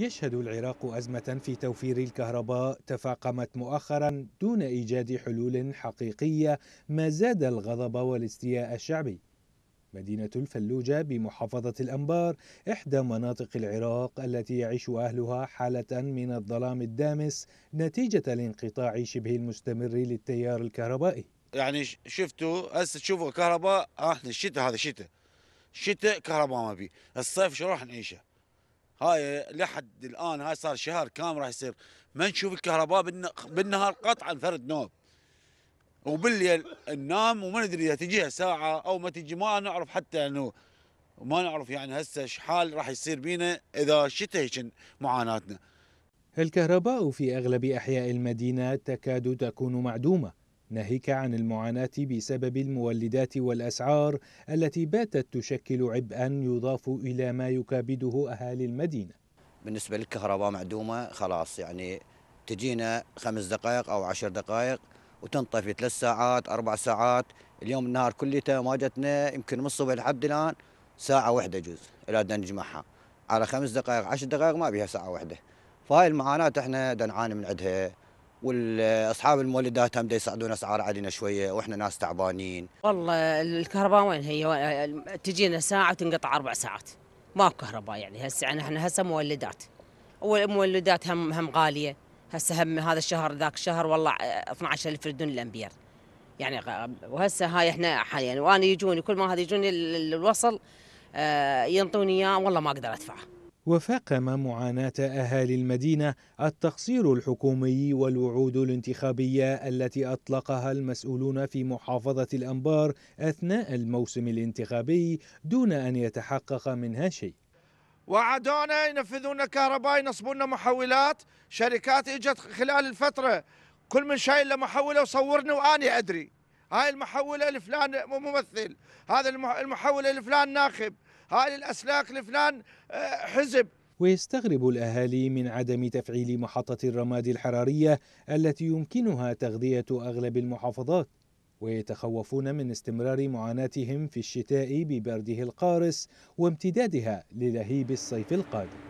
يشهد العراق أزمة في توفير الكهرباء تفاقمت مؤخرا دون إيجاد حلول حقيقية ما زاد الغضب والاستياء الشعبي مدينة الفلوجة بمحافظة الأنبار إحدى مناطق العراق التي يعيش أهلها حالة من الظلام الدامس نتيجة الانقطاع شبه المستمر للتيار الكهربائي يعني شفتوا هسه تشوفوا الكهرباء احنا آه، الشتاء هذا شتاء شتاء كهرباء ما بي الصيف شو راح نعيشه هاي لحد الان هاي صار شهر كامل راح يصير ما نشوف الكهرباء بالنهار قطعا فرد نوب وبالليل ننام وما ندري اذا تجيها ساعه او ما تجي ما نعرف حتى انه ما نعرف يعني هسه شحال راح يصير بينا اذا شتا هيك معاناتنا الكهرباء في اغلب احياء المدينه تكاد تكون معدومه ناهيك عن المعاناة بسبب المولدات والأسعار التي باتت تشكل عبئا يضاف إلى ما يكابده أهالي المدينة بالنسبة للكهرباء معدومة خلاص يعني تجينا خمس دقائق أو عشر دقائق وتنطفي ثلاث ساعات أربع ساعات اليوم النهار كلته ما جتنا يمكن من الصبح لحد الآن ساعة واحدة جزء إلى بدنا نجمعها على خمس دقائق عشر دقائق ما بيها ساعة واحدة فهاي المعاناة احنا نعاني من عندها واصحاب المولدات هم يصعدون اسعار علينا شويه واحنا ناس تعبانين. والله الكهرباء وين هي؟ تجينا ساعه وتنقطع اربع ساعات. ما كهرباء يعني هسه يعني احنا هسه مولدات. والمولدات هم هم غاليه. هسه هم هذا الشهر ذاك الشهر والله 12000 دون الامبير. يعني وهسه هاي احنا حاليا وانا يجوني كل ما هذا يجوني الوصل آه، ينطوني اياه والله ما اقدر ادفعه. وفاقم معاناة أهالي المدينة التقصير الحكومي والوعود الانتخابية التي أطلقها المسؤولون في محافظة الأنبار أثناء الموسم الانتخابي دون أن يتحقق منها شيء وعدونا ينفذون كهرباء ينصبون محولات شركات اجت خلال الفترة كل من شايل له محولة وصورني وأني أدري هاي المحولة الفلان ممثل هذا المحولة الفلان ناخب هاي الأسلاك لفلان آه، حزب ويستغرب الأهالي من عدم تفعيل محطة الرماد الحرارية التي يمكنها تغذية أغلب المحافظات ويتخوفون من استمرار معاناتهم في الشتاء ببرده القارس وامتدادها للهيب الصيف القادم